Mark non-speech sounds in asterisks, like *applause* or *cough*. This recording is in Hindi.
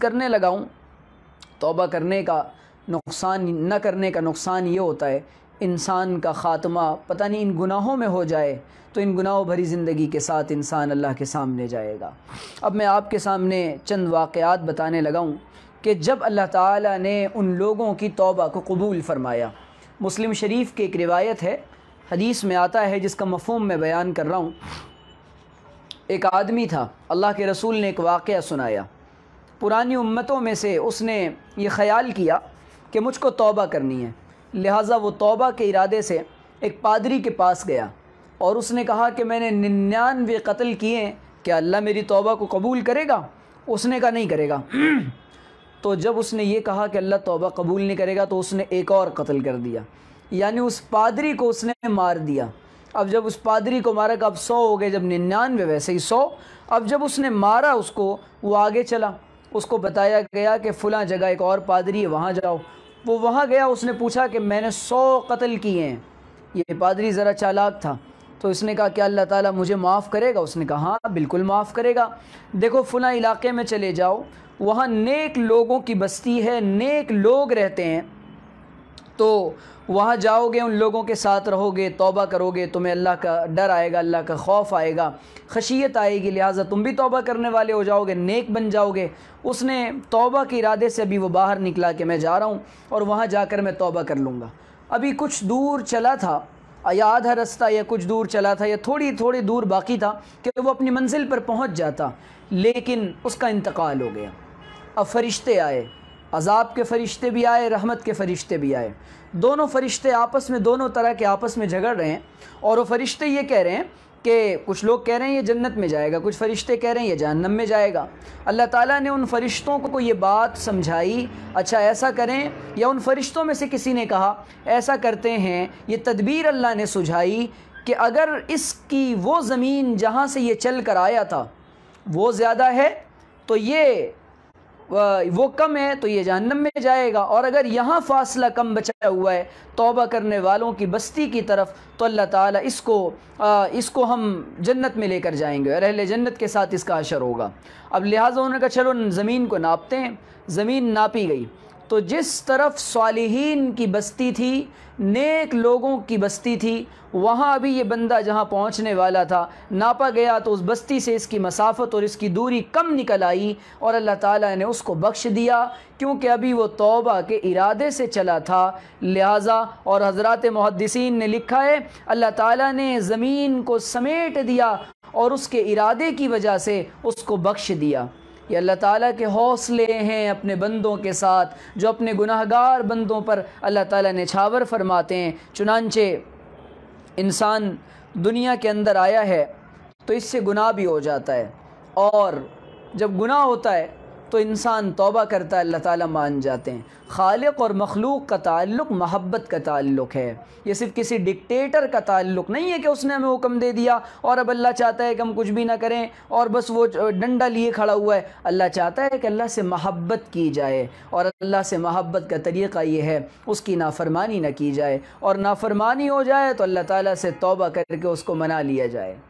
करने लगा हूँ तोबा करने का नुकसान न करने का नुकसान ये होता है इंसान का ख़ात्मा पता नहीं इन गुनाहों में हो जाए तो इन गुनाहों भरी ज़िंदगी के साथ इंसान अल्लाह के सामने जाएगा अब मैं आपके सामने चंद वाक़ात बताने लगा हूँ कि जब अल्लाह ताला ने उन लोगों की तौबा को कबूल फ़रमाया मुस्लिम शरीफ की एक रिवायत है हदीस में आता है जिसका मफहम मैं बयान कर रहा हूँ एक आदमी था अल्लाह के रसूल ने एक वाक़ सुनाया पुरानी उम्मतों में से उसने ये ख्याल किया कि मुझको तौबा करनी है लिहाजा वो तौबा के इरादे से एक पादरी के पास गया और उसने कहा कि मैंने निन्यानवे कत्ल किए क्या अल्लाह मेरी तौबा को कबूल करेगा उसने कहा नहीं करेगा *clears throat* तो जब उसने ये कहा कि अल्लाह तौबा कबूल नहीं करेगा तो उसने एक और कत्ल कर दिया यानी उस पादरी को उसने मार दिया अब जब उस पादरी को मारा कब सौ हो गए जब निन्यानवे वैसे ही सौ अब जब उसने मारा उसको वो आगे चला उसको बताया गया कि फ़लाँ जगह एक और पादरी है वहाँ जाओ वो वहाँ गया उसने पूछा कि मैंने सौ कत्ल किए हैं ये पादरी ज़रा चालाक था तो इसने कहा कि अल्लाह ताला मुझे माफ़ करेगा उसने कहा हाँ बिल्कुल माफ़ करेगा देखो फ़लाँ इलाके में चले जाओ वहाँ नेक लोगों की बस्ती है नेक लोग रहते हैं तो वहाँ जाओगे उन लोगों के साथ रहोगे तोबा करोगे तुम्हें अल्लाह का डर आएगा अल्लाह का खौफ आएगा खशियत आएगी लिहाजा तुम भी तौबा करने वाले हो जाओगे नेक बन जाओगे उसने तोबा के इरादे से अभी वो बाहर निकला कि मैं जा रहा हूँ और वहाँ जाकर मैं तौबा कर लूँगा अभी कुछ दूर चला था या आधा रास्ता या कुछ दूर चला था या थोड़ी थोड़ी दूर बाकी था कि वो अपनी मंजिल पर पहुँच जाता लेकिन उसका इंतकाल हो गया अब फरिश्ते आए अजाब के फ़रिश्ते भी आए रहमत के फ़रिश्ते भी आए दोनों फ़रिश्ते आपस में दोनों तरह के आपस में झगड़ रहे हैं और वो फ़रिश्ते ये कह रहे हैं कि कुछ लोग कह रहे हैं ये जन्नत में जाएगा कुछ फ़रिश्ते कह रहे हैं ये जहन्नम में जाएगा अल्लाह ताला ने उन फ़रिश्तों को ये बात समझाई अच्छा ऐसा करें या उन फ़रिश्तों में से किसी ने कहा ऐसा करते हैं ये तदबीर अल्लाह ने सुझाई कि अगर इसकी वो ज़मीन जहाँ से ये चल कर आया था वो ज़्यादा है तो ये वो कम है तो ये जहन्नम में जाएगा और अगर यहाँ फासला कम बचा हुआ है तोबा करने वालों की बस्ती की तरफ तो अल्लाह ताला इसको आ, इसको हम जन्नत में लेकर जाएंगे और अहले जन्नत के साथ इसका अशर होगा अब लिहाजा उन्होंने कहा चलो ज़मीन को नापते हैं ज़मीन नापी गई तो जिस तरफ सालिहीन की बस्ती थी नेक लोगों की बस्ती थी वहाँ अभी ये बंदा जहाँ पहुँचने वाला था नापा गया तो उस बस्ती से इसकी मसाफत और इसकी दूरी कम निकल आई और अल्लाह ताला ने उसको बख्श दिया क्योंकि अभी वो तौबा के इरादे से चला था लिहाजा और हज़रत मुहदसिन ने लिखा है अल्लाह ताला ने ज़मीन को समेट दिया और उसके इरादे की वजह से उसको बख्श दिया ये अल्लाह ताला के हौसले हैं अपने बंदों के साथ जो अपने गुनाहगार बंदों पर अल्लाह ताला ने छावर फरमाते हैं चुनानचे इंसान दुनिया के अंदर आया है तो इससे गुनाह भी हो जाता है और जब गुनाह होता है तो इंसान तोबा करता है अल्लाह ताला मान जाते हैं खालिक और मखलूक का ताल्लुक महब्बत का ताल्लुक है ये सिर्फ किसी डिक्टेटर का ताल्लुक नहीं है कि उसने हमें हुक्म दे दिया और अब अल्लाह चाहता है कि हम कुछ भी ना करें और बस वो डंडा लिए खड़ा हुआ है अल्लाह चाहता है कि अल्लाह से महब्बत की जाए और अल्लाह से महब्बत का तरीक़ा ये है उसकी नाफरमानी ना की जाए और नाफरमानी हो जाए तो अल्लाह ताली से तोबा करके उसको मना लिया जाए